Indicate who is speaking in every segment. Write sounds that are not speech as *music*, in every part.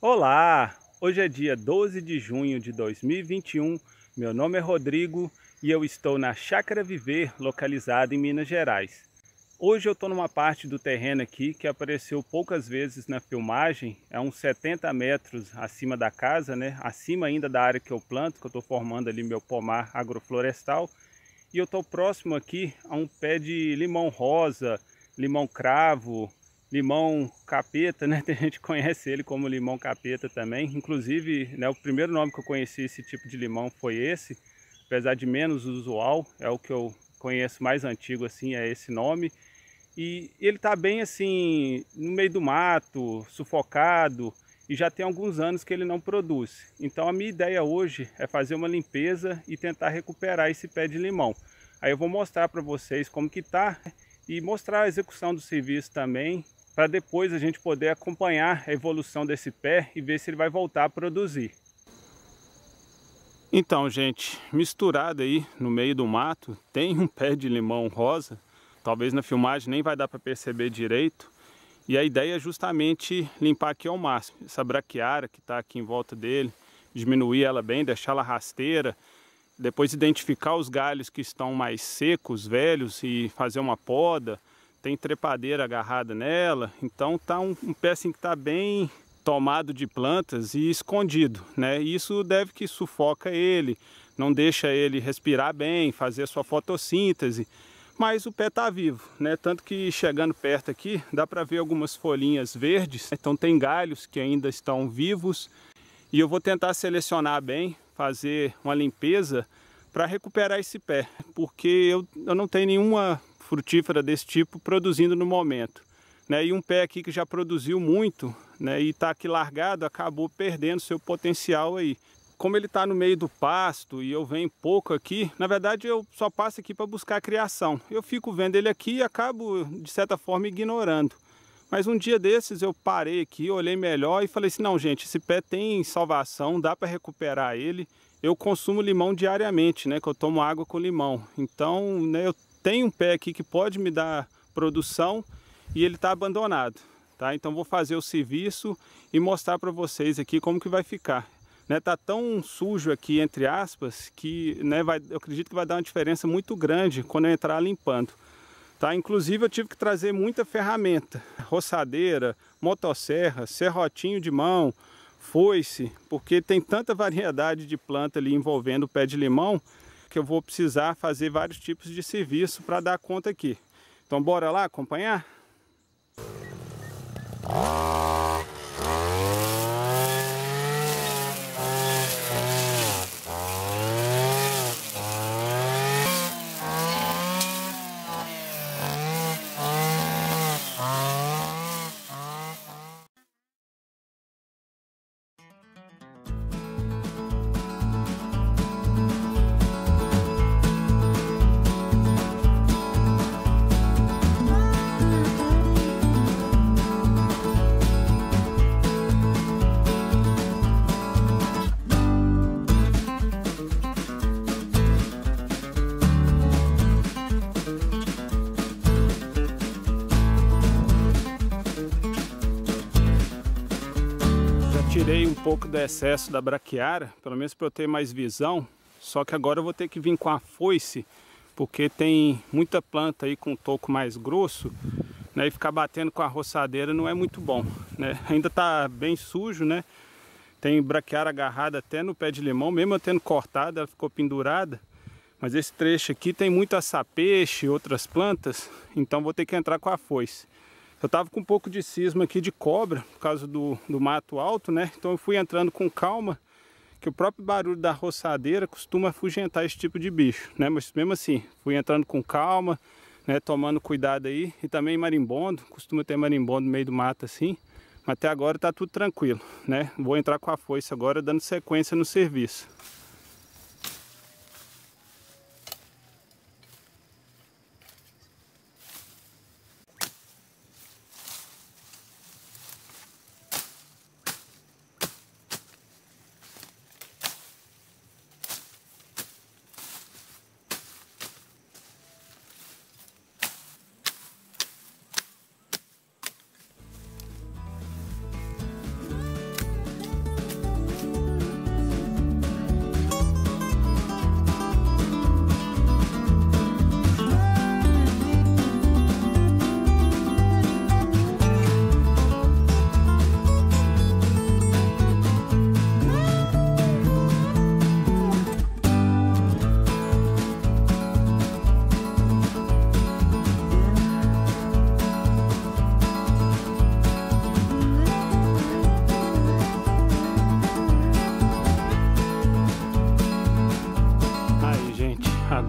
Speaker 1: Olá! Hoje é dia 12 de junho de 2021. Meu nome é Rodrigo e eu estou na Chácara Viver, localizada em Minas Gerais. Hoje eu estou numa parte do terreno aqui que apareceu poucas vezes na filmagem, é uns 70 metros acima da casa, né? acima ainda da área que eu planto, que eu estou formando ali meu pomar agroflorestal. E eu estou próximo aqui a um pé de limão rosa, limão cravo, limão capeta, né? *laughs* Tem gente que conhece ele como limão capeta também. Inclusive, né, o primeiro nome que eu conheci esse tipo de limão foi esse, apesar de menos usual, é o que eu conheço mais antigo assim, é esse nome. E ele tá bem assim, no meio do mato, sufocado, e já tem alguns anos que ele não produz. Então a minha ideia hoje é fazer uma limpeza e tentar recuperar esse pé de limão. Aí eu vou mostrar para vocês como que tá e mostrar a execução do serviço também para depois a gente poder acompanhar a evolução desse pé e ver se ele vai voltar a produzir. Então, gente, misturado aí no meio do mato, tem um pé de limão rosa. Talvez na filmagem nem vai dar para perceber direito. E a ideia é justamente limpar aqui ao máximo. Essa braquiara que está aqui em volta dele, diminuir ela bem, deixar ela rasteira. Depois identificar os galhos que estão mais secos, velhos e fazer uma poda tem trepadeira agarrada nela, então tá um, um pé assim que tá bem tomado de plantas e escondido, né? Isso deve que sufoca ele, não deixa ele respirar bem, fazer sua fotossíntese, mas o pé tá vivo, né? Tanto que chegando perto aqui, dá para ver algumas folhinhas verdes, né? então tem galhos que ainda estão vivos. E eu vou tentar selecionar bem, fazer uma limpeza para recuperar esse pé, porque eu, eu não tenho nenhuma frutífera desse tipo produzindo no momento. Né? E um pé aqui que já produziu muito né? e está aqui largado, acabou perdendo seu potencial aí. Como ele está no meio do pasto e eu venho pouco aqui, na verdade eu só passo aqui para buscar criação. Eu fico vendo ele aqui e acabo, de certa forma, ignorando. Mas um dia desses eu parei aqui, olhei melhor e falei assim: não, gente, esse pé tem salvação, dá para recuperar ele. Eu consumo limão diariamente, né? Que eu tomo água com limão. Então, né, eu tem um pé aqui que pode me dar produção e ele está abandonado. Tá? Então vou fazer o serviço e mostrar para vocês aqui como que vai ficar. Né, tá tão sujo aqui, entre aspas, que né, vai, eu acredito que vai dar uma diferença muito grande quando eu entrar limpando. Tá? Inclusive eu tive que trazer muita ferramenta, roçadeira, motosserra, serrotinho de mão, foice, porque tem tanta variedade de planta ali envolvendo o pé de limão que eu vou precisar fazer vários tipos de serviço para dar conta aqui. Então bora lá acompanhar? tirei um pouco do excesso da braquiara, pelo menos para eu ter mais visão. Só que agora eu vou ter que vir com a foice, porque tem muita planta aí com um toco mais grosso, né? E ficar batendo com a roçadeira não é muito bom, né? *laughs* Ainda tá bem sujo, né? Tem braquiara agarrada até no pé de limão, mesmo eu tendo cortado, ela ficou pendurada. Mas esse trecho aqui tem muito açapeixe e outras plantas, então vou ter que entrar com a foice. Eu tava com um pouco de cisma aqui de cobra, por causa do, do mato alto, né? Então eu fui entrando com calma, que o próprio barulho da roçadeira costuma afugentar esse tipo de bicho, né? Mas mesmo assim, fui entrando com calma, né? Tomando cuidado aí. E também marimbondo, costuma ter marimbondo no meio do mato assim. Mas até agora tá tudo tranquilo, né? Vou entrar com a foice agora, dando sequência no serviço.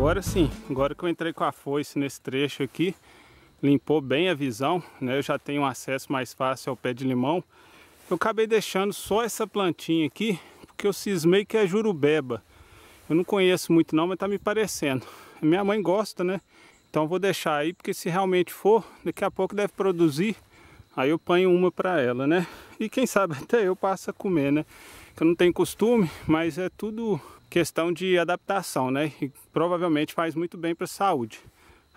Speaker 1: Agora sim, agora que eu entrei com a foice nesse trecho aqui, limpou bem a visão, né? Eu já tenho um acesso mais fácil ao pé de limão. Eu acabei deixando só essa plantinha aqui, porque eu cismei que é jurubeba. Eu não conheço muito não, mas tá me parecendo. Minha mãe gosta, né? Então vou deixar aí, porque se realmente for, daqui a pouco deve produzir. Aí eu ponho uma para ela, né? E quem sabe *laughs* até eu passo a comer, né? Que Eu não tenho costume, mas é tudo questão de adaptação, né? E provavelmente faz muito bem para a saúde.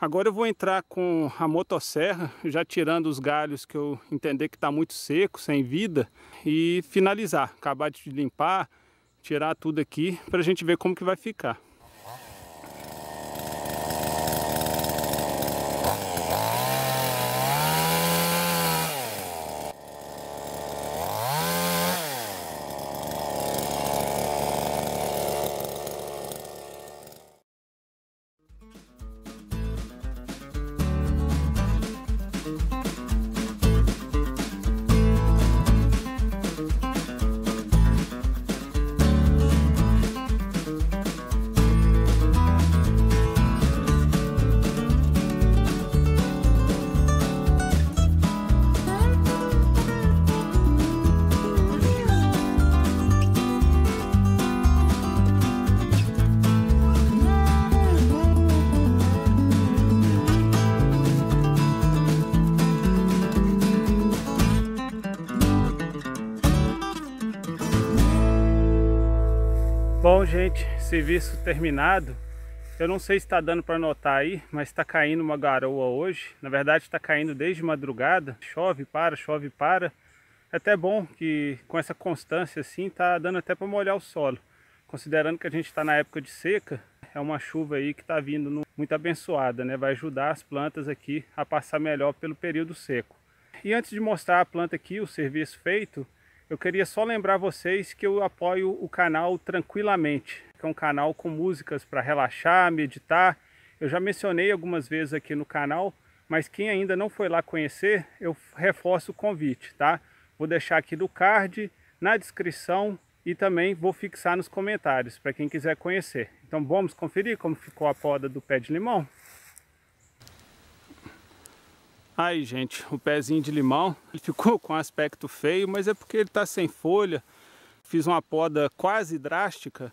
Speaker 1: Agora eu vou entrar com a motosserra, já tirando os galhos que eu entender que está muito seco, sem vida, e finalizar, acabar de limpar, tirar tudo aqui para a gente ver como que vai ficar. Bom, gente, serviço terminado. Eu não sei se está dando para notar aí, mas está caindo uma garoa hoje. Na verdade, está caindo desde madrugada. Chove, para, chove, para. É até bom que com essa constância assim, está dando até para molhar o solo. Considerando que a gente está na época de seca, é uma chuva aí que está vindo no... muito abençoada, né? Vai ajudar as plantas aqui a passar melhor pelo período seco. E antes de mostrar a planta aqui, o serviço feito, eu queria só lembrar vocês que eu apoio o canal Tranquilamente, que é um canal com músicas para relaxar, meditar. Eu já mencionei algumas vezes aqui no canal, mas quem ainda não foi lá conhecer, eu reforço o convite, tá? Vou deixar aqui no card, na descrição e também vou fixar nos comentários para quem quiser conhecer. Então vamos conferir como ficou a poda do pé de limão? Aí, gente, o pezinho de limão ele ficou com aspecto feio, mas é porque ele está sem folha. Fiz uma poda quase drástica.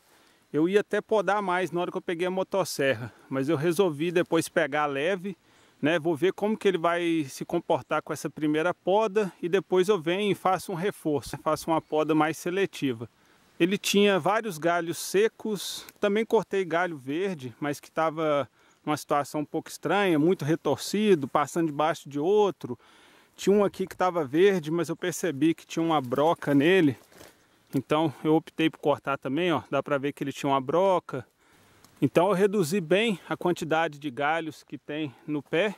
Speaker 1: Eu ia até podar mais na hora que eu peguei a motosserra, mas eu resolvi depois pegar leve, né? Vou ver como que ele vai se comportar com essa primeira poda e depois eu venho e faço um reforço, faço uma poda mais seletiva. Ele tinha vários galhos secos, também cortei galho verde, mas que estava numa situação um pouco estranha, muito retorcido, passando debaixo de outro. Tinha um aqui que estava verde, mas eu percebi que tinha uma broca nele. Então eu optei por cortar também, ó. Dá para ver que ele tinha uma broca. Então eu reduzi bem a quantidade de galhos que tem no pé,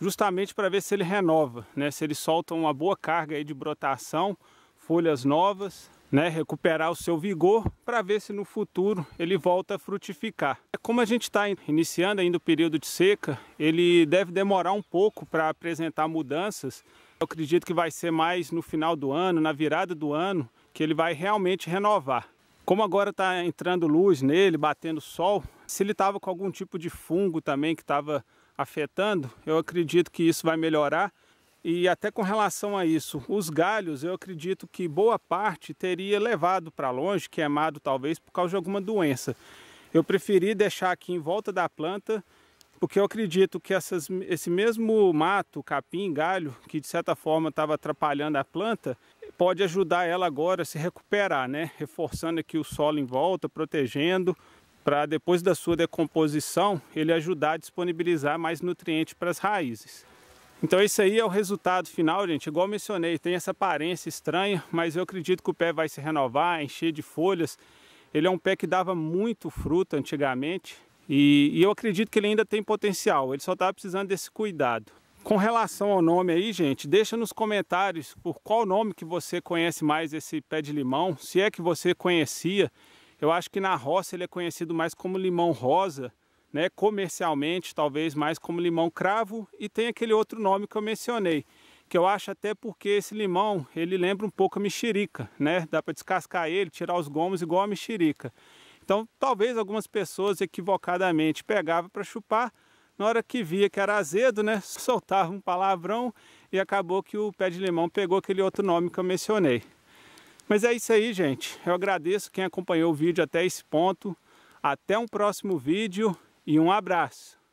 Speaker 1: justamente para ver se ele renova, né? Se ele solta uma boa carga aí de brotação, folhas novas né, recuperar o seu vigor para ver se no futuro ele volta a frutificar. É como a gente está iniciando ainda o período de seca, ele deve demorar um pouco para apresentar mudanças. Eu acredito que vai ser mais no final do ano, na virada do ano, que ele vai realmente renovar. Como agora está entrando luz nele, batendo sol, se ele estava com algum tipo de fungo também que estava afetando, eu acredito que isso vai melhorar e até com relação a isso, os galhos, eu acredito que boa parte teria levado para longe, queimado talvez por causa de alguma doença. Eu preferi deixar aqui em volta da planta, porque eu acredito que essas, esse mesmo mato, capim, galho, que de certa forma estava atrapalhando a planta, pode ajudar ela agora a se recuperar, né? Reforçando aqui o solo em volta, protegendo, para depois da sua decomposição, ele ajudar a disponibilizar mais nutrientes para as raízes. Então esse aí é o resultado final, gente. Igual mencionei, tem essa aparência estranha, mas eu acredito que o pé vai se renovar, encher de folhas. Ele é um pé que dava muito fruta antigamente e, e eu acredito que ele ainda tem potencial. Ele só está precisando desse cuidado. Com relação ao nome aí, gente, deixa nos comentários por qual nome que você conhece mais esse pé de limão, se é que você conhecia. Eu acho que na roça ele é conhecido mais como limão rosa, né, comercialmente, talvez mais como limão cravo, e tem aquele outro nome que eu mencionei, que eu acho até porque esse limão, ele lembra um pouco a mexerica, né? Dá para descascar ele, tirar os gomos igual a mexerica. Então, talvez algumas pessoas equivocadamente pegavam para chupar, na hora que via que era azedo, né, *laughs* soltava um palavrão e acabou que o pé de limão pegou aquele outro nome que eu mencionei. Mas é isso aí, gente. Eu agradeço quem acompanhou o vídeo até esse ponto. Até um próximo vídeo e um abraço.